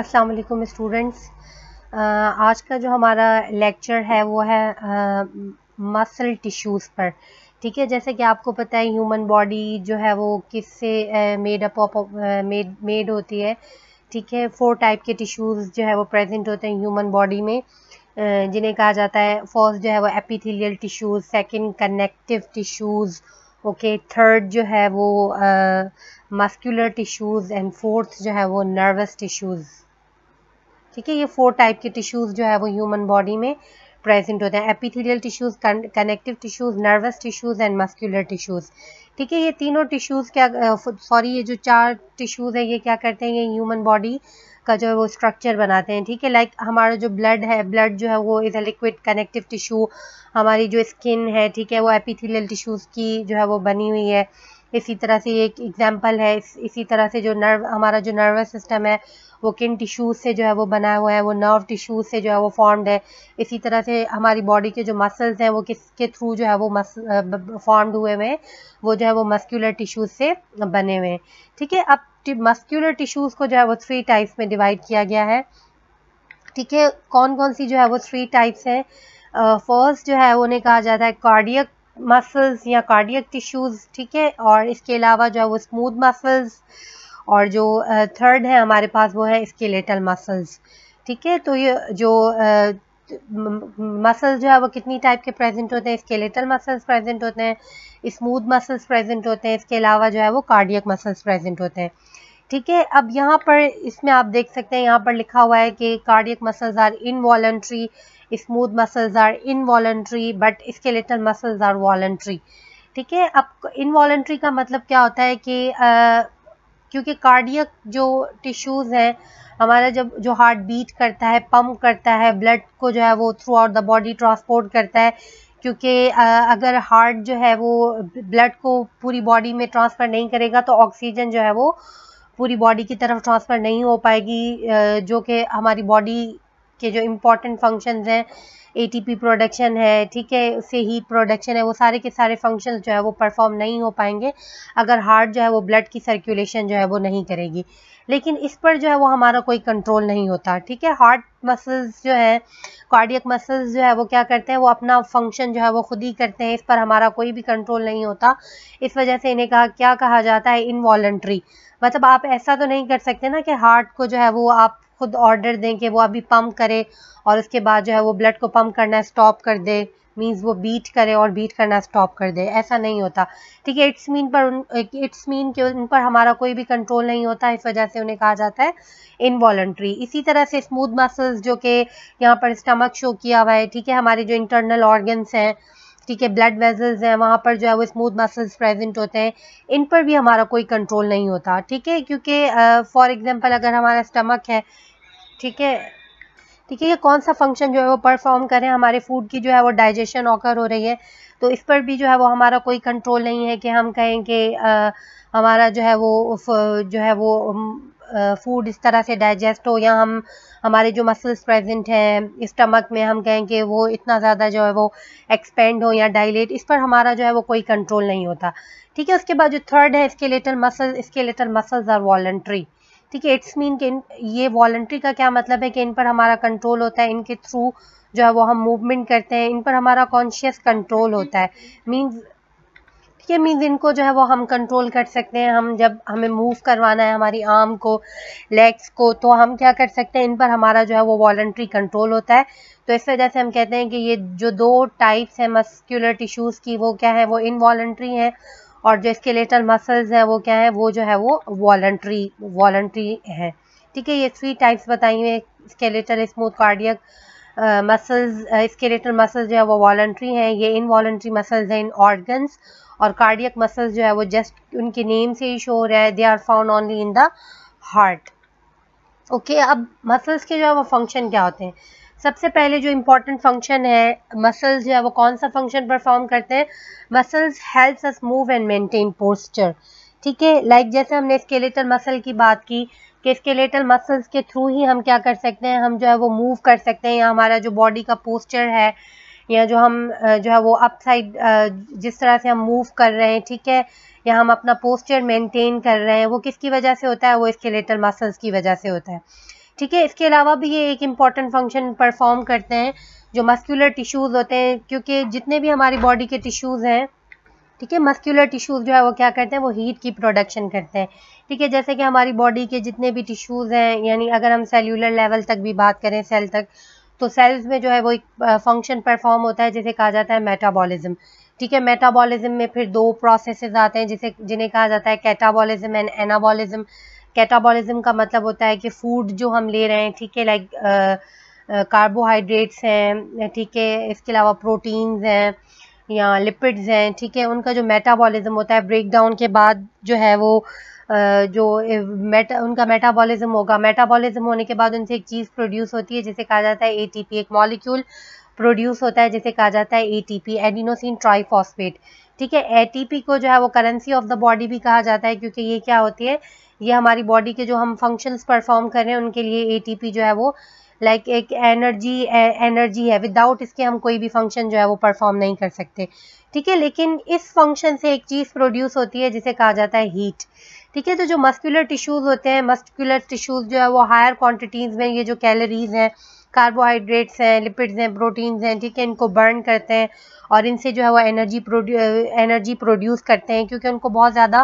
अस्सलाम वालेकुम स्टूडेंट्स आज का जो हमारा लेक्चर है वो है मसल uh, टिश्यूज़ पर ठीक है जैसे कि आपको पता है ह्यूमन बॉडी जो है वो से मेड अप मेड मेड होती है ठीक है फोर टाइप के टिश्यूज़ जो है वो प्रेजेंट होते हैं ह्यूमन बॉडी में uh, जिन्हें कहा जाता है फर्स्ट जो है वो epithelial tissues second connective tissues okay third जो है वो मस्कुलर टिश्यूज़ एंड फोर्थ जो है वो नर्वस टिश्यूज़ ठीक है ये फोर टाइप के टिश्यूज़ जो है वो ह्यूमन बॉडी में प्रेजेंट होते हैं epithelial tissues connective tissues nervous tissues and muscular tissues ठीक है ये तीनों टिश्यूज़ क्या सॉरी uh, ये जो चार टिश्यूज़ है ये क्या करते हैं ये ह्यूमन बॉडी का जो है वो स्ट्रक्चर बनाते हैं ठीक है लाइक हमारा जो ब्लड है ब्लड जो है वो is a liquid connective tissue हमारी जो स्किन है ठीक है वो एपिथेलियल टिश्यूज़ की जो है वो बनी हुई है इसी तरह से एक एग्जाम्पल है इस, इसी तरह से जो नर्व हमारा जो नर्वस सिस्टम है वो किन टिश्यूज से जो है वो बना हुआ है वो नर्व टिश्यूज से जो है वो फॉर्म्ड है इसी तरह से हमारी बॉडी के जो मसल्स हैं वो किसके थ्रू जो है वो मस फॉर्म्ड हुए हुए हैं वो जो है वो मस्क्यूलर टिश्यूज से बने हुए हैं ठीक है अब मस्क्यूलर टिश्यूज को जो है वो थ्री टाइप्स में डिवाइड किया गया है ठीक है कौन कौन सी जो है वो थ्री टाइप्स हैं फर्स्ट जो है उन्हें कहा जाता है कार्डियक मसल्स या कार्डियक टिश्यूज़ ठीक है और इसके अलावा जो है वो स्मूथ मसल्स और जो थर्ड है हमारे पास वो है स्केलेटल मसल्स ठीक है तो ये जो मसल्स जो है वो कितनी टाइप के प्रेजेंट होते हैं स्केलेटल मसल्स प्रेजेंट होते हैं स्मूथ मसल्स प्रेजेंट होते हैं इसके अलावा जो है वो कार्डियक मसल्स प्रेजेंट होते हैं ठीक है अब यहाँ पर इसमें आप देख सकते हैं यहाँ पर लिखा हुआ है कि cardiac muscles are involuntary smooth muscles are involuntary but skeletal muscles are voluntary ठीक है अब इनवॉलेंट्री का मतलब क्या होता है कि क्योंकि कार्डियक जो टिश्यूज़ हैं हमारा जब जो हार्ट बीट करता है पम्प करता है ब्लड को जो है वो throughout the body transport करता है क्योंकि अगर हार्ट जो है वो ब्लड को पूरी बॉडी में ट्रांसफ़र नहीं करेगा तो ऑक्सीजन जो है वो पूरी बॉडी की तरफ ट्रांसफ़र नहीं हो पाएगी जो कि हमारी बॉडी के जो इम्पोर्टेंट फंक्शंस हैं एटीपी प्रोडक्शन है ठीक है उससे हीट प्रोडक्शन है वो सारे के सारे फंक्शन जो है वो परफॉर्म नहीं हो पाएंगे अगर हार्ट जो है वो ब्लड की सर्कुलेशन जो है वो नहीं करेगी लेकिन इस पर जो है वो हमारा कोई कंट्रोल नहीं होता ठीक है हार्ट मसल्स जो है कार्डियक मसल्स जो है वो क्या करते हैं वो अपना फंक्शन जो है वो खुद ही करते हैं इस पर हमारा कोई भी कंट्रोल नहीं होता इस वजह से इन्हें कहा क्या कहा जाता है इनवॉल्ट्री मतलब आप ऐसा तो नहीं कर सकते ना कि हार्ट को जो है वो आप खुद ऑर्डर दें कि वो अभी पम्प करे और उसके बाद जो है वो ब्लड को पम्प करना स्टॉप कर दे मीन्स वो बीट करे और बीट करना स्टॉप कर दे ऐसा नहीं होता ठीक है इट्स मीन पर उन इट्स मीन के उन पर हमारा कोई भी कंट्रोल नहीं होता इस वजह से उन्हें कहा जाता है इनवॉल्ट्री इसी तरह से स्मूथ मसल्स जो कि यहाँ पर स्टमक शो किया हुआ है ठीक है हमारे जो इंटरनल ऑर्गन्स हैं ठीक है ब्लड वेजल्स हैं वहाँ पर जो है वो स्मूथ मसल्स प्रेजेंट होते हैं इन पर भी हमारा कोई कंट्रोल नहीं होता ठीक है क्योंकि फॉर एग्ज़ाम्पल अगर हमारा स्टमक है ठीक है ठीक है ये कौन सा फंक्शन जो है वो परफॉर्म करें हमारे फूड की जो है वो डाइजेशन ऑकर हो रही है तो इस पर भी जो है वो हमारा कोई कंट्रोल नहीं है कि हम कहें कि हमारा जो है वो जो है वो फूड इस तरह से डाइजेस्ट हो या हम हमारे जो मसल्स प्रेजेंट हैं स्टमक में हम कहें कि वो इतना ज़्यादा जो है वो एक्सपेंड हो या डाइलेट इस पर हमारा जो है वो कोई कंट्रोल नहीं होता ठीक है उसके बाद जो थर्ड है muscle muscles skeletal muscles are voluntary ठीक है इट्स मीन कि ये वॉल्ट्री का क्या मतलब है कि इन पर हमारा कंट्रोल होता है इनके थ्रू जो है वो हम मूवमेंट करते हैं इन पर हमारा कॉन्शियस कंट्रोल होता है मीन्स ठीक है मीन्स इनको जो है वो हम कंट्रोल कर सकते हैं हम जब हमें मूव करवाना है हमारी आर्म को लेग्स को तो हम क्या कर सकते हैं इन पर हमारा जो है वो वॉल्ट्री कंट्रोल होता है तो इस वजह से हम कहते हैं कि ये जो दो टाइप्स हैं मस्क्यूलर टिश्यूज़ की वो क्या है वो इनवॉल्ट्री हैं और जो स्केलेटल मसल्स हैं वो क्या है वो जो है वो वॉल्ट्री वॉल्ट्री है ठीक है ये थ्री टाइप्स बताई हुई है skeletal smooth cardiac muscles skeletal muscles जो है वो वॉल्ट्री हैं ये इन वॉल्ट्री मसल्स हैं इन ऑर्गन्स और कार्डियक मसल्स जो है वो जस्ट उनके नेम से ही शो हो रहा है they are found only in the heart okay अब मसल्स के जो है वो फंक्शन क्या होते हैं सबसे पहले जो इम्पोर्टेंट फंक्शन है मसल्स जो है वो कौन सा फंक्शन परफॉर्म करते हैं muscles helps us move and maintain posture ठीक है लाइक जैसे हमने स्केलेटल मसल की बात की कि स्केलेटल मसल्स के थ्रू ही हम क्या कर सकते हैं हम जो है वो मूव कर सकते हैं या हमारा जो बॉडी का पोस्चर है या जो हम जो है वो अप साइड जिस तरह से हम मूव कर रहे हैं ठीक है या हम अपना पोस्चर मेंटेन कर रहे हैं वो किसकी वजह से होता है वो स्केलेटल मसल्स की वजह से होता है ठीक है इसके अलावा भी ये एक इम्पॉर्टेंट फंक्शन परफॉर्म करते हैं जो मस्क्यूलर टिश्यूज़ होते हैं क्योंकि जितने भी हमारी बॉडी के टिश्यूज़ हैं ठीक है मस्क्यूलर टिश्यूज़ जो है वो क्या करते हैं वो हीट की प्रोडक्शन करते हैं ठीक है जैसे कि हमारी बॉडी के जितने भी टिश्यूज़ हैं यानी अगर हम सेल्यूलर लेवल तक भी बात करें सेल तक तो सेल्स में जो है वो एक फंक्शन परफॉर्म होता है जिसे कहा जाता है मेटाबॉलिज्म ठीक है मेटाबॉलिज्म में फिर दो प्रोसेसेस आते हैं जिसे जिन्हें कहा जाता है कैटाबॉलिज्म एंड एनाबॉलिज्म कैटाबॉलिज्म का मतलब होता है कि फूड जो हम ले रहे हैं ठीक है लाइक कार्बोहाइड्रेट्स हैं ठीक है इसके अलावा प्रोटीन्स हैं या लिपिड्स हैं ठीक है उनका जो मेटाबॉलिज्म होता है ब्रेकडाउन के बाद जो है वो जो मेटा उनका मेटाबॉलिज्म होगा मेटाबॉलिज्म होने के बाद उनसे एक चीज़ प्रोड्यूस होती है जिसे कहा जाता है एटीपी एक मॉलिक्यूल प्रोड्यूस होता है जिसे कहा जाता है एटीपी एडिनोसिन ट्राईफॉस्फेट ठीक है एटीपी को जो है वो करेंसी ऑफ द बॉडी भी कहा जाता है क्योंकि ये क्या होती है ये हमारी बॉडी के जो हम फंक्शंस परफॉर्म कर रहे हैं उनके लिए एटीपी जो है वो लाइक like एक एनर्जी एनर्जी है विदाउट इसके हम कोई भी फंक्शन जो है वो परफॉर्म नहीं कर सकते ठीक है लेकिन इस फंक्शन से एक चीज़ प्रोड्यूस होती है जिसे कहा जाता है हीट ठीक है तो जो मस्कुलर टिश्यूज़ होते हैं मस्कुलर टिश्यूज़ जो है वो हायर क्वांटिटीज़ में ये जो कैलोरीज हैं कार्बोहाइड्रेट्स हैं लिपिड्स हैं प्रोटीन्स हैं ठीक है इनको बर्न करते हैं और इनसे जो है वो एनर्जी प्रोड्यू एनर्जी प्रोड्यूस करते हैं क्योंकि उनको बहुत ज़्यादा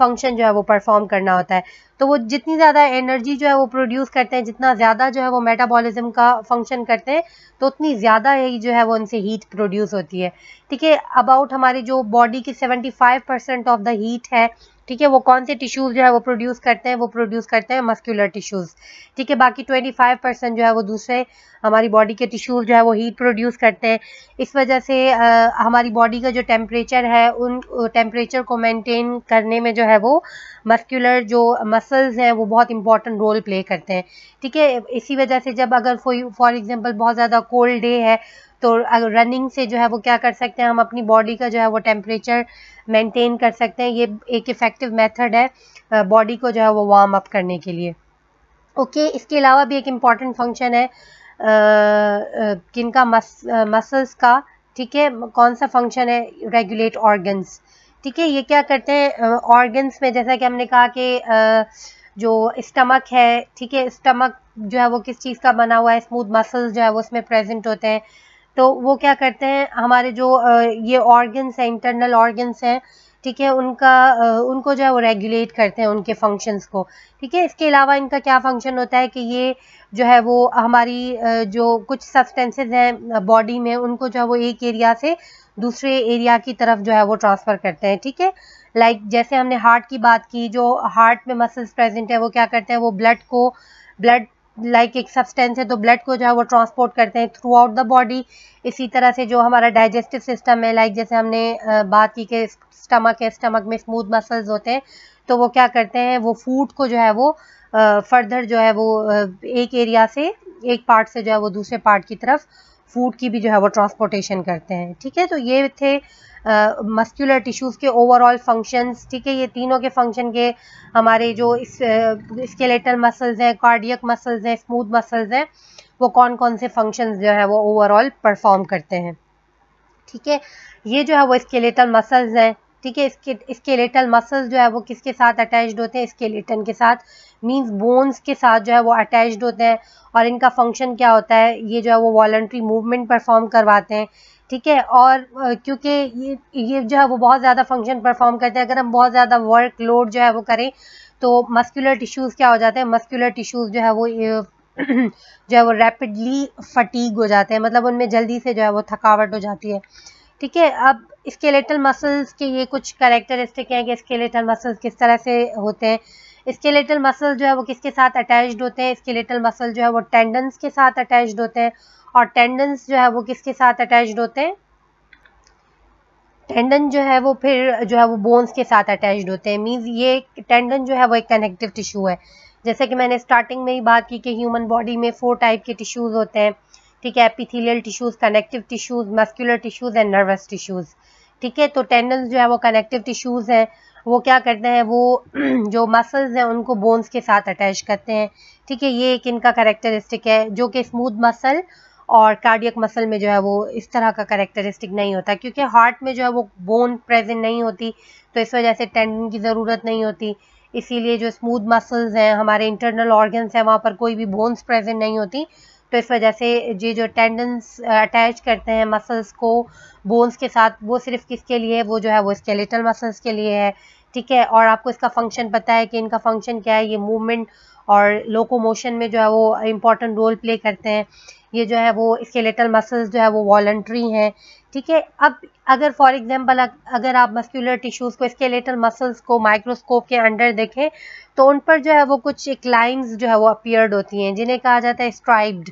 फंक्शन जो है वो परफॉर्म करना होता है तो वो जितनी ज़्यादा एनर्जी जो है वो प्रोड्यूस करते हैं जितना ज़्यादा जो है वो मेटाबॉलिज्म का फंक्शन करते हैं तो उतनी ज़्यादा ही जो है वो उनसे हीट प्रोड्यूस होती है ठीक है अबाउट हमारी जो बॉडी की five percent of the heat है ठीक है वो कौन से टिश्यूज जो है वो प्रोड्यूस करते हैं वो प्रोड्यूस करते हैं मस्क्यूलर टिश्यूज ठीक है बाकी 25 परसेंट जो है वो दूसरे हमारी बॉडी के टिश्यूज जो है वो हीट प्रोड्यूस करते हैं इस वजह से आ, हमारी बॉडी का जो टेम्परेचर है उन टेम्परेचर को मेनटेन करने में जो है वो मस्क्यूलर जो मसल्स हैं वो बहुत इंपॉर्टेंट रोल प्ले करते हैं ठीक है इसी वजह से जब अगर कोई फॉर एग्जाम्पल बहुत ज़्यादा कोल्ड डे है तो अगर रनिंग से जो है वो क्या कर सकते हैं हम अपनी बॉडी का जो है वो टेम्परेचर मेंटेन कर सकते हैं ये एक इफ़ेक्टिव मेथड है बॉडी को जो है वो वार्म अप करने के लिए ओके okay, इसके अलावा भी एक इम्पॉर्टेंट फंक्शन है किनका मस मसल्स का ठीक है कौन सा फंक्शन है रेगुलेट ऑर्गन्स ठीक है ये क्या करते हैं ऑर्गन्स में जैसा कि हमने कहा कि जो स्टमक है ठीक है स्टमक जो है वो किस चीज़ का बना हुआ है स्मूथ मसल्स जो है वो उसमें प्रेजेंट होते हैं तो वो क्या करते हैं हमारे जो ये ऑर्गन्स हैं इंटरनल ऑर्गन्स हैं ठीक है उनका उनको जो है वो रेगुलेट करते हैं उनके फंक्शंस को ठीक है इसके अलावा इनका क्या फंक्शन होता है कि ये जो है वो हमारी जो कुछ सब्सटेंसेस हैं बॉडी में उनको जो है वो एक एरिया से दूसरे एरिया की तरफ जो है वो ट्रांसफ़र करते हैं ठीक है लाइक like, जैसे हमने हार्ट की बात की जो हार्ट में मसल्स प्रेजेंट है वो क्या करते हैं वो ब्लड को ब्लड लाइक एक सब्सटेंस है तो ब्लड को जो है वो ट्रांसपोर्ट करते हैं थ्रू आउट द बॉडी इसी तरह से जो हमारा डाइजेस्टिव सिस्टम है लाइक जैसे हमने बात की कि स्टमक है स्टमक में स्मूथ मसल्स होते हैं तो वो क्या करते हैं वो फूड को जो है वो फर्दर जो है वो एक एरिया से एक पार्ट से जो है वो दूसरे पार्ट की तरफ फूड की भी जो है वो ट्रांसपोर्टेशन करते हैं ठीक है तो ये थे मस्कुलर टिश्यूज़ के ओवरऑल फंक्शंस ठीक है ये तीनों के फंक्शन के हमारे जो स्केलेटल मसल्स हैं कार्डियक मसल्स हैं स्मूथ मसल्स हैं वो कौन कौन से फंक्शंस जो है वो ओवरऑल परफॉर्म करते हैं ठीक है ये जो है वो स्केलेटल मसल्स हैं ठीक है इसके स्केलेटल मसल्स जो है वो किसके साथ अटैच्ड होते हैं स्केलेटन के साथ मींस बोन्स के साथ जो है वो अटैच्ड होते हैं और इनका फंक्शन क्या होता है ये जो है वो वॉल्ट्री मूवमेंट परफॉर्म करवाते हैं ठीक है और क्योंकि ये ये जो है वो बहुत ज़्यादा फंक्शन परफॉर्म करते हैं अगर हम बहुत ज़्यादा वर्क लोड जो है वो करें तो मस्कुलर टिश्यूज़ क्या हो जाते हैं मस्कुलर टिश्यूज़ जो है वो जो है वो रैपिडली फटीक हो जाते हैं मतलब उनमें जल्दी से जो है वो थकावट हो जाती है ठीक है अब स्केलेटल मसल्स के ये कुछ करेक्टरिस्टिक हैं कि स्केलेटल मसल्स किस तरह से होते हैं स्केलेटल मसल जो है वो किसके साथ अटैच्ड होते हैं स्केलेटल मसल जो है वो टेंडन्स के साथ अटैच्ड होते हैं और टेंडन्स जो है वो किसके साथ अटैच्ड होते हैं टेंडन जो है वो फिर जो है वो बोन्स के साथ अटैच्ड होते हैं मीन्स ये टेंडन जो है वो एक कनेक्टिव टिश्यू है जैसे कि मैंने स्टार्टिंग में ही बात की कि ह्यूमन बॉडी में फोर टाइप के टिश्यूज़ होते हैं ठीक है epithelial tissues connective tissues muscular tissues and nervous tissues ठीक है तो टेंडन जो है वो कनेक्टिव टिश्यूज हैं वो क्या करते हैं वो जो मसल्स हैं उनको बोन्स के साथ अटैच करते हैं ठीक है ये एक इनका करेक्टरिस्टिक है जो कि स्मूथ मसल और कार्डियक मसल में जो है वो इस तरह का करेक्टरिस्टिक नहीं होता क्योंकि हार्ट में जो है वो बोन प्रेजेंट नहीं होती तो इस वजह से टेंडन की ज़रूरत नहीं होती इसीलिए जो स्मूथ मसल्स हैं हमारे इंटरनल ऑर्गन्स हैं वहाँ पर कोई भी बोन्स प्रेजेंट नहीं होती तो इस वजह से ये जो टेंडन्स अटैच करते हैं मसल्स को बोन्स के साथ वो सिर्फ किसके लिए वो जो है वो स्केलेटल मसल्स के लिए है ठीक है और आपको इसका फंक्शन पता है कि इनका फंक्शन क्या है ये मूवमेंट और लोकोमोशन में जो है वो इम्पॉर्टेंट रोल प्ले करते हैं ये जो है वो स्केलेटल मसल्स जो है वो वॉल्ट्री हैं ठीक है अब अगर फॉर एग्जांपल अगर आप मस्कुलर टिश्यूज को स्केलेटल मसल्स को माइक्रोस्कोप के अंडर देखें तो उन पर जो है वो कुछ एक लाइन्स जो है वो अपियर्ड होती हैं जिन्हें कहा जाता है स्ट्राइब्ड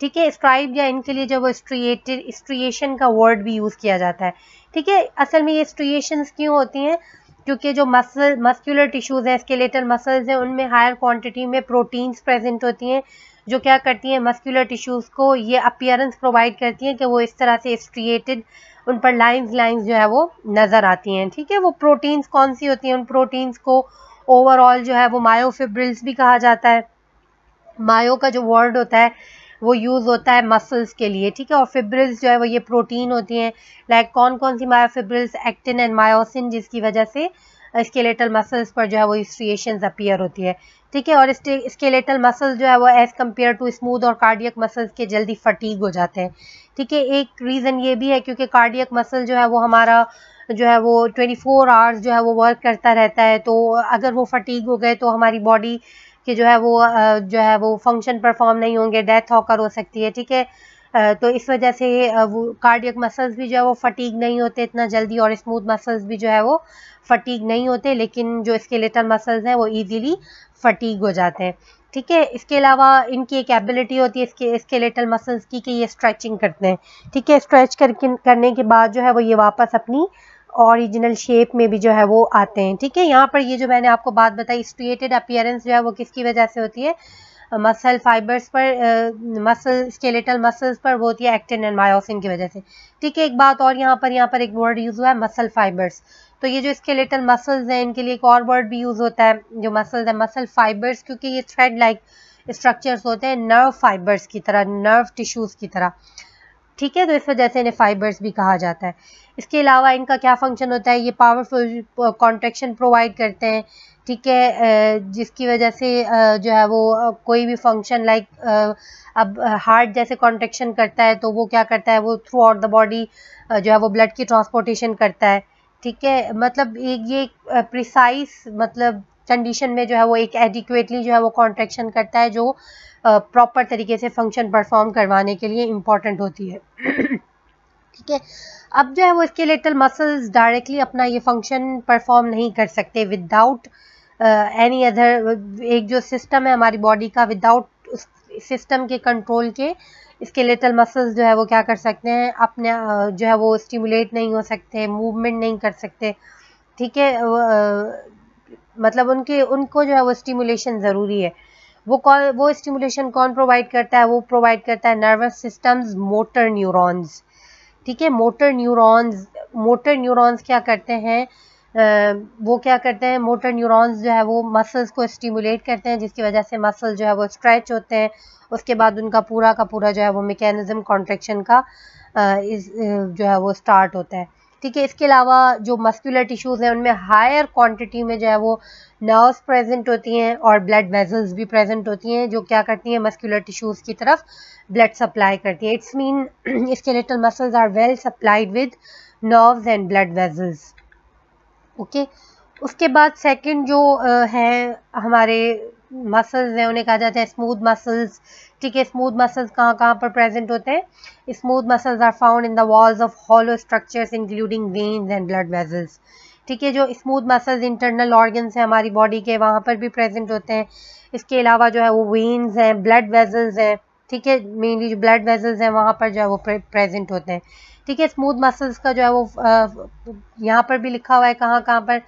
ठीक है स्ट्राइब या इनके लिए जो वो स्ट्रिएटेड स्ट्रिएशन का वर्ड भी यूज़ किया जाता है ठीक है असल में ये स्ट्रिएशन क्यों होती हैं क्योंकि जो मसल मस्कुलर टिश्यूज़ हैं स्केलेटल मसल्स हैं उनमें हायर क्वांटिटी में प्रोटीन्स प्रेजेंट होती हैं जो क्या करती हैं मस्कुलर टिश्यूज़ को ये अपियरेंस प्रोवाइड करती हैं कि वो इस तरह से स्ट्रिएटेड उन पर लाइंस लाइंस जो है वो नज़र आती हैं ठीक है वो प्रोटीन्स कौन सी होती हैं उन प्रोटीन्स को ओवरऑल जो है वो मायोफिब्रिल्स भी कहा जाता है मायो का जो वर्ड होता है वो यूज़ होता है मसल्स के लिए ठीक है और फिब्रिल्स जो है वो ये प्रोटीन होती हैं लाइक कौन कौन सी मायोफिब्रिल्स एक्टिन एंड मायोसिन जिसकी वजह से स्केलेटल मसल्स पर जो है वो स्ट्रिएशन अपियर होती है ठीक है और स्केलेटल मसल जो है वो एज़ कम्पेयर टू स्मूथ और कार्डियक मसल्स के जल्दी फटीक हो जाते हैं ठीक है एक रीज़न ये भी है क्योंकि कार्डियक मसल जो है वो हमारा जो है वो 24 फोर आवर्स जो है वो वर्क करता रहता है तो अगर वो फटीक हो गए तो हमारी बॉडी के जो है वो जो है वो फंक्शन परफॉर्म नहीं होंगे डेथ होकर हो सकती है ठीक है तो इस वजह से वो कार्डियक मसल्स भी जो है वो फटीक नहीं होते इतना जल्दी और स्मूथ मसल्स भी जो है वो फटीक नहीं होते लेकिन जो स्केलेटल मसल्स हैं वो ईजीली फटीक हो जाते हैं ठीक है इसके अलावा इनकी एक एबिलिटी होती है इसके स्केलेटल मसल्स की कि ये स्ट्रेचिंग करते हैं ठीक है स्ट्रेच करके करने के बाद जो है वो ये वापस अपनी ओरिजिनल शेप में भी जो है वो आते हैं ठीक है यहाँ पर ये जो मैंने आपको बात बताई स्ट्रिएटेड अपियरेंस जो है वो किसकी वजह से होती है मसल फाइबर्स पर मसल स्केलेटल मसल्स पर वो होती है एक्टिन एंड मायोसिन की वजह से ठीक है एक बात और यहाँ पर यहाँ पर एक वर्ड यूज़ हुआ है मसल फाइबर्स तो ये जो स्केलेटल मसल्स हैं इनके लिए एक और वर्ड भी यूज़ होता है जो मसल्स है मसल फाइबर्स क्योंकि ये थ्रेड लाइक स्ट्रक्चर्स होते हैं नर्व फाइबर्स की तरह नर्व टिश्यूज़ की तरह ठीक है तो इस वजह से इन्हें फाइबर्स भी कहा जाता है इसके अलावा इनका क्या फंक्शन होता है ये पावरफुल कॉन्ट्रेक्शन प्रोवाइड करते हैं ठीक है uh, जिसकी वजह से uh, जो है वो uh, कोई भी फंक्शन लाइक अब हार्ट जैसे कॉन्ट्रेक्शन करता है तो वो क्या करता है वो थ्रू आउट द बॉडी जो है वो ब्लड की ट्रांसपोर्टेशन करता है ठीक है मतलब एक ये प्रिसाइज मतलब कंडीशन में जो है वो एक एडिक्वेटली जो है वो कॉन्ट्रेक्शन करता है जो प्रॉपर तरीके से फंक्शन परफॉर्म करवाने के लिए इम्पॉर्टेंट होती है ठीक है अब जो है वो इसके लेटल मसल्स डायरेक्टली अपना ये फंक्शन परफॉर्म नहीं कर सकते विदाउट एनी अदर एक जो सिस्टम है हमारी बॉडी का विदाउट उस सिस्टम के कंट्रोल के स्केलेटल मसल्स जो है वो क्या कर सकते हैं अपने जो है वो स्टिमुलेट नहीं हो सकते मूवमेंट नहीं कर सकते ठीक है मतलब उनके उनको जो है वो स्टिमुलेशन ज़रूरी है वो कौन वो स्टिमुलेशन कौन प्रोवाइड करता है वो प्रोवाइड करता है नर्वस सिस्टम्स मोटर न्यूरॉन्स ठीक है मोटर न्यूरॉन्स मोटर न्यूरॉन्स क्या करते हैं वो क्या करते हैं मोटर न्यूरॉन्स जो है वो मसल्स को स्टिमुलेट करते हैं जिसकी वजह से मसल जो है वो स्ट्रेच होते हैं उसके बाद उनका पूरा का पूरा जो है वो मेकेनिज़्म कॉन्ट्रेक्शन का इस जो है वो स्टार्ट होता है ठीक है इसके अलावा जो मस्कुलर टिश्यूज़ हैं उनमें हायर क्वांटिटी में जो है वो नर्व्स प्रेजेंट होती हैं और ब्लड वेजल्स भी प्रेजेंट होती हैं जो क्या करती हैं मस्कुलर टिश्यूज़ की तरफ ब्लड सप्लाई करती हैं इट्स मीन इसके little muscles are well supplied with nerves and blood vessels okay उसके बाद सेकंड जो है हमारे मसल्स हैं उन्हें कहा जाता है स्मूथ मसल्स ठीक है स्मूथ मसल्स कहाँ कहाँ पर प्रेजेंट होते हैं smooth muscles are found in the walls of hollow structures including veins and blood vessels ठीक है जो स्मूथ मसल्स इंटरनल ऑर्गन्स हैं हमारी बॉडी के वहाँ पर भी प्रेजेंट होते हैं इसके अलावा जो है वो वेन्स हैं ब्लड वेजल्स हैं ठीक है मेनली जो ब्लड वेजल्स हैं वहाँ पर जो है वो प्रेजेंट होते हैं ठीक है स्मूथ मसल्स का जो है वो यहाँ पर भी लिखा हुआ है कहाँ कहाँ पर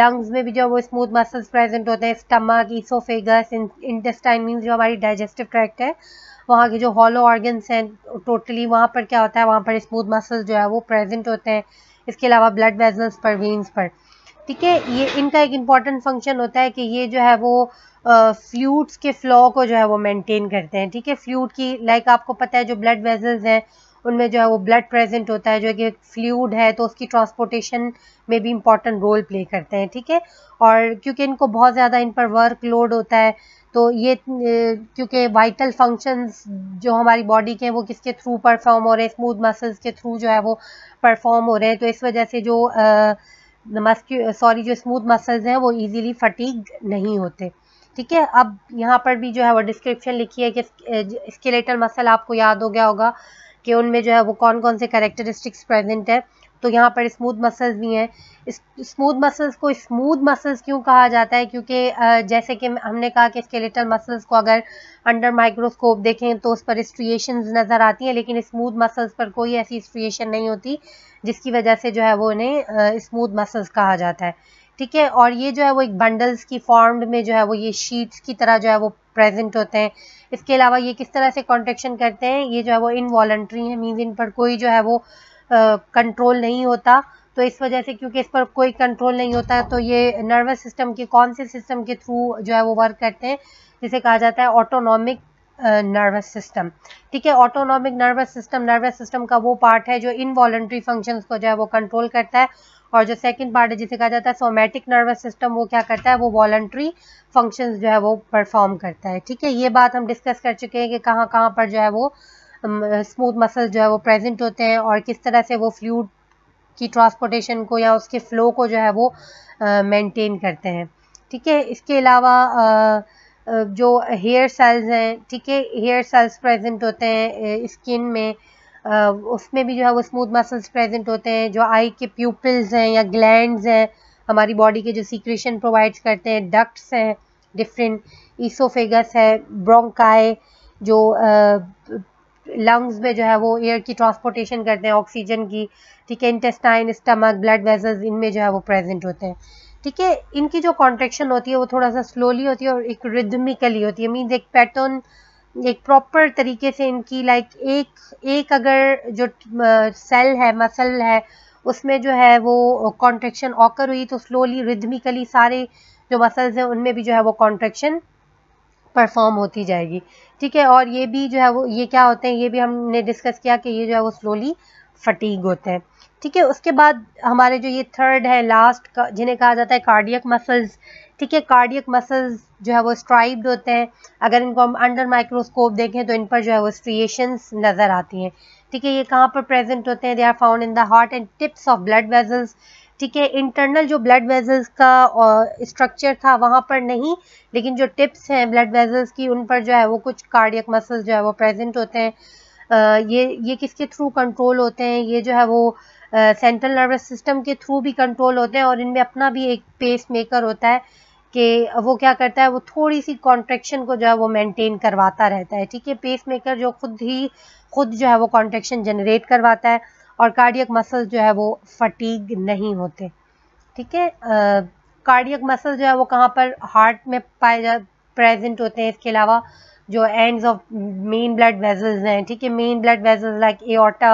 लंग्स में भी जो वो स्मूथ मसल्स प्रेजेंट होते हैं स्टमक ईसोफेगस इंटेस्टाइन मीन्स जो हमारी डाइजेस्टिव ट्रैक्ट है वहाँ के जो हॉलो ऑर्गन्स हैं टोटली वहाँ पर क्या होता है वहाँ पर स्मूथ मसल्स जो है वो प्रेजेंट होते हैं इसके अलावा ब्लड वेजल्स पर वीन्स पर ठीक है ये इनका एक इम्पॉर्टेंट फंक्शन होता है कि ये जो है वो फ्लूड्स के फ्लो को जो है वो मेंटेन करते हैं ठीक है फ्लूड की लाइक आपको पता है जो ब्लड वेजल्स हैं उनमें जो है वो ब्लड प्रेजेंट होता है जो कि फ्लूड है तो उसकी ट्रांसपोर्टेशन में भी इम्पॉर्टेंट रोल प्ले करते हैं ठीक है और क्योंकि इनको बहुत ज़्यादा इन पर वर्क लोड होता है तो ये क्योंकि वाइटल फंक्शंस जो हमारी बॉडी के हैं वो किसके थ्रू परफॉर्म हो रहे हैं स्मूथ मसल्स के थ्रू जो है वो परफॉर्म हो रहे हैं तो इस वजह से जो मस्क्यू सॉरी जो स्मूथ मसल्स हैं वो ईजीली फटीक नहीं होते ठीक है अब यहाँ पर भी जो है वो डिस्क्रिप्शन लिखी है कि स्केलेटल मसल आपको याद हो गया होगा कि उनमें जो है वो कौन कौन से करेक्टरिस्टिक्स प्रेजेंट है तो यहाँ पर स्मूथ मसल्स भी हैं स्मूथ मसल्स को स्मूथ मसल्स क्यों कहा जाता है क्योंकि जैसे कि हमने कहा कि स्केलेटल मसल्स को अगर अंडर माइक्रोस्कोप देखें तो उस पर स्ट्रिएशन नज़र आती हैं लेकिन स्मूथ मसल्स पर कोई ऐसी स्ट्रिएशन नहीं होती जिसकी वजह से जो है वो इन्हें स्मूथ मसल्स कहा जाता है ठीक है और ये जो है वो एक बंडल्स की फॉर्म में जो है वो ये शीट्स की तरह जो है वो प्रेजेंट होते हैं इसके अलावा ये किस तरह से कॉन्ट्रेक्शन करते हैं ये जो है वो इनवॉल्ट्री है मीन इन पर कोई जो है वो कंट्रोल नहीं होता तो इस वजह से क्योंकि इस पर कोई कंट्रोल नहीं होता है तो ये नर्वस सिस्टम के कौन से सिस्टम के थ्रू जो है वो वर्क करते हैं जिसे कहा जाता है ऑटोनॉमिक नर्वस सिस्टम ठीक है autonomic nervous system nervous system का वो पार्ट है जो इनवॉल्ट्री फंक्शंस को जो है वो कंट्रोल करता है और जो सेकंड पार्ट है जिसे कहा जाता है सोमेटिक नर्वस सिस्टम वो क्या करता है वो वॉल्ट्री फंक्शंस जो है वो परफॉर्म करता है ठीक है ये बात हम डिस्कस कर चुके हैं कि कहाँ कहाँ पर जो है वो स्मूथ मसल्स जो है वो प्रेजेंट होते हैं और किस तरह से वो फ्लूड की ट्रांसपोर्टेशन को या उसके फ्लो को जो है वो मेंटेन करते हैं ठीक है इसके अलावा जो हेयर सेल्स हैं ठीक है हेयर सेल्स प्रेजेंट होते हैं स्किन में उसमें भी जो है वो स्मूथ मसल्स प्रेजेंट होते हैं जो आई के प्यूपल्स हैं या ग्लैंड्स हैं हमारी बॉडी के जो सीक्रेशन प्रोवाइड करते हैं डक्ट्स हैं डिफरेंट ईसोफेगस है ब्रोंकाई जो लंग्स में जो है वो एयर की ट्रांसपोर्टेशन करते हैं ऑक्सीजन की ठीक है इंटेस्टाइन स्टमक ब्लड वेजल्स इनमें जो है वो प्रेजेंट होते हैं ठीक है इनकी जो कॉन्ट्रेक्शन होती है वो थोड़ा सा स्लोली होती है और एक रिदमिकली होती है मीन्स एक पैटर्न एक प्रॉपर तरीके से इनकी लाइक एक एक अगर जो सेल है मसल है उसमें जो है वो कॉन्ट्रेक्शन ऑकर हुई तो स्लोली रिदमिकली सारे जो मसल्स हैं उनमें भी जो है वो कॉन्ट्रेक्शन परफॉर्म होती जाएगी ठीक है और ये भी जो है वो ये क्या होते हैं ये भी हमने डिस्कस किया कि ये जो है वो स्लोली फटीक होते हैं ठीक है उसके बाद हमारे जो ये थर्ड है लास्ट का जिन्हें कहा जाता है कार्डियक मसल्स ठीक है कार्डियक मसल्स जो है वो स्ट्राइब्ड होते हैं अगर इनको हम अंडर माइक्रोस्कोप देखें तो इन पर जो है वो स्ट्रिएशंस नज़र आती हैं ठीक है ये कहाँ पर प्रेजेंट होते हैं they are found in the heart and tips of blood vessels ठीक है इंटरनल जो ब्लड वेजल्स का स्ट्रक्चर था वहाँ पर नहीं लेकिन जो टिप्स हैं ब्लड वेजल्स की उन पर जो है वो कुछ कार्डियक मसल्स जो है वो प्रेजेंट होते हैं आ, ये ये किसके थ्रू कंट्रोल होते हैं ये जो है वो सेंट्रल नर्वस सिस्टम के थ्रू भी कंट्रोल होते हैं और इनमें अपना भी एक पेस मेकर होता है कि वो क्या करता है वो थोड़ी सी कॉन्ट्रेक्शन को जो है वो मेंटेन करवाता रहता है ठीक है पेस मेकर जो खुद ही खुद जो है वो कॉन्ट्रेक्शन जनरेट करवाता है और कार्डियक मसल जो है वो फटीग नहीं होते ठीक है कार्डियक मसल जो है वो कहाँ पर हार्ट में पाए जा प्रेजेंट होते हैं इसके अलावा जो ends of main blood vessels हैं ठीक है main blood vessels like aorta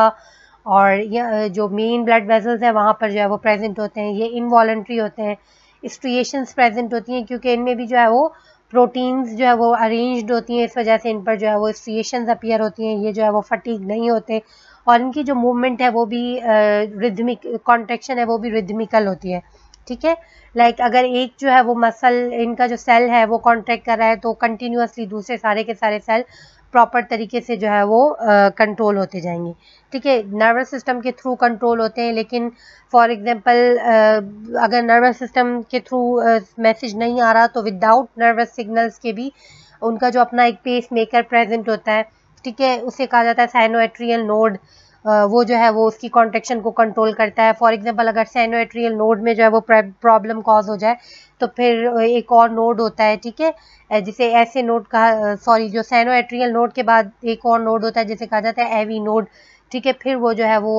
और जो मेन ब्लड वेजल्स हैं वहाँ पर जो है वो प्रेजेंट होते हैं ये इनवॉल्ट्री होते हैं स्ट्रिएशंस प्रेजेंट होती हैं क्योंकि इनमें भी जो है वो प्रोटीन्स जो है वो अरेंज्ड होती हैं इस वजह से इन पर जो है वो स्ट्रिएशंस अपियर होती हैं ये जो है वो फटीक नहीं होते और इनकी जो मूवमेंट है वो भी रिदमिक कॉन्ट्रेक्शन है वो भी रिदमिकल होती है ठीक है लाइक अगर एक जो है वो मसल इनका जो सेल है वो कॉन्ट्रैक्ट कर रहा है तो कंटिन्यूसली दूसरे सारे के सारे सेल प्रॉपर तरीके से जो है वो कंट्रोल uh, होते जाएंगे ठीक है नर्वस सिस्टम के थ्रू कंट्रोल होते हैं लेकिन फॉर एग्जांपल uh, अगर नर्वस सिस्टम के थ्रू मैसेज uh, नहीं आ रहा तो विदाउट नर्वस सिग्नल्स के भी उनका जो अपना एक पेस मेकर प्रेजेंट होता है ठीक है उसे कहा जाता है साइनोएट्रियल नोड वो जो है वो उसकी कॉन्ट्रेक्शन को कंट्रोल करता है फॉर एग्जांपल अगर सैनोट्रियल नोड में जो है वो प्रॉब्लम कॉज हो जाए तो फिर एक और नोड होता है ठीक है जिसे ऐसे नोड कहा सॉरी जो सैनोएट्रियल नोड के बाद एक और नोड होता है जिसे कहा जाता है एवी नोड ठीक है फिर वो जो है वो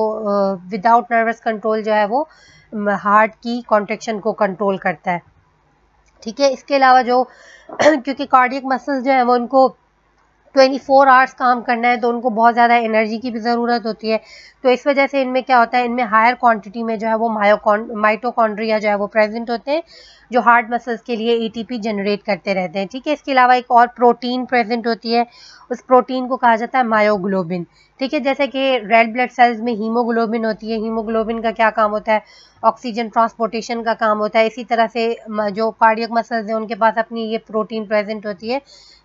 विदाउट नर्वस कंट्रोल जो है वो हार्ट की कॉन्ट्रेक्शन को कंट्रोल करता है ठीक है इसके अलावा जो क्योंकि कार्डियक मसल्स जो है वो उनको ट्वेंटी फोर आवर्स काम करना है तो उनको बहुत ज़्यादा एनर्जी की भी ज़रूरत होती है तो इस वजह से इनमें क्या होता है इनमें हायर क्वांटिटी में जो है वो मायोकॉन माइटोकॉन्ड्रिया जो है वो प्रेजेंट होते हैं जो हार्ट मसल्स के लिए एटीपी जनरेट करते रहते हैं ठीक है इसके अलावा एक और प्रोटीन प्रेजेंट होती है उस प्रोटीन को कहा जाता है मायोग्लोबिन ठीक है जैसे कि रेड ब्लड सेल्स में हीमोग्लोबिन होती है हीमोग्लोबिन का क्या काम होता है ऑक्सीजन ट्रांसपोर्टेशन का काम होता है इसी तरह से जो कार्डियक मसल्स हैं उनके पास अपनी ये प्रोटीन प्रेजेंट होती है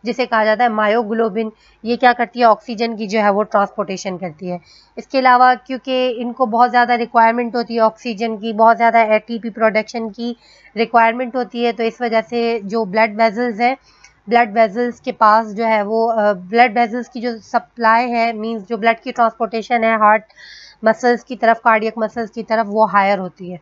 जिसे कहा जाता है मायोग्लोबिन ये क्या करती है ऑक्सीजन की जो है वो ट्रांसपोर्टेशन करती है इसके अलावा अलावा क्योंकि इनको बहुत ज़्यादा रिक्वायरमेंट होती है ऑक्सीजन की बहुत ज़्यादा एटीपी प्रोडक्शन की रिक्वायरमेंट होती है तो इस वजह से जो ब्लड वेजल्स हैं ब्लड वेजल्स के पास जो है वो ब्लड वेजल्स की जो सप्लाई है मींस जो ब्लड की ट्रांसपोर्टेशन है हार्ट मसल्स की तरफ कार्डियक मसल्स की तरफ वो हायर होती है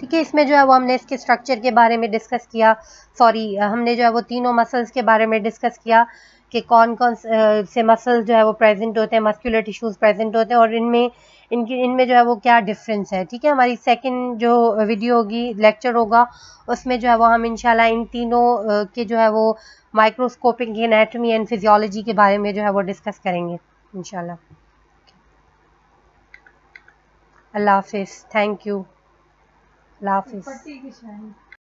ठीक है इसमें जो है वो हमने इसके स्ट्रक्चर के बारे में डिस्कस किया सॉरी हमने जो है वो तीनों मसल्स के बारे में डिस्कस किया कि कौन कौन से मसल जो है वो प्रेजेंट होते हैं मस्कुलर टिश्यूज़ प्रेजेंट होते हैं और इनमें इनकी इनमें जो है वो क्या डिफरेंस है ठीक है हमारी सेकंड जो वीडियो होगी लेक्चर होगा उसमें जो है वो हम इंशाल्लाह इन तीनों के जो है वो माइक्रोस्कोपिक एनाटॉमी एंड फिजियोलॉजी के बारे में जो है वो डिस्कस करेंगे इंशाल्लाह अल्लाह हाफिज़ थैंक यू अल्लाह हाफिज़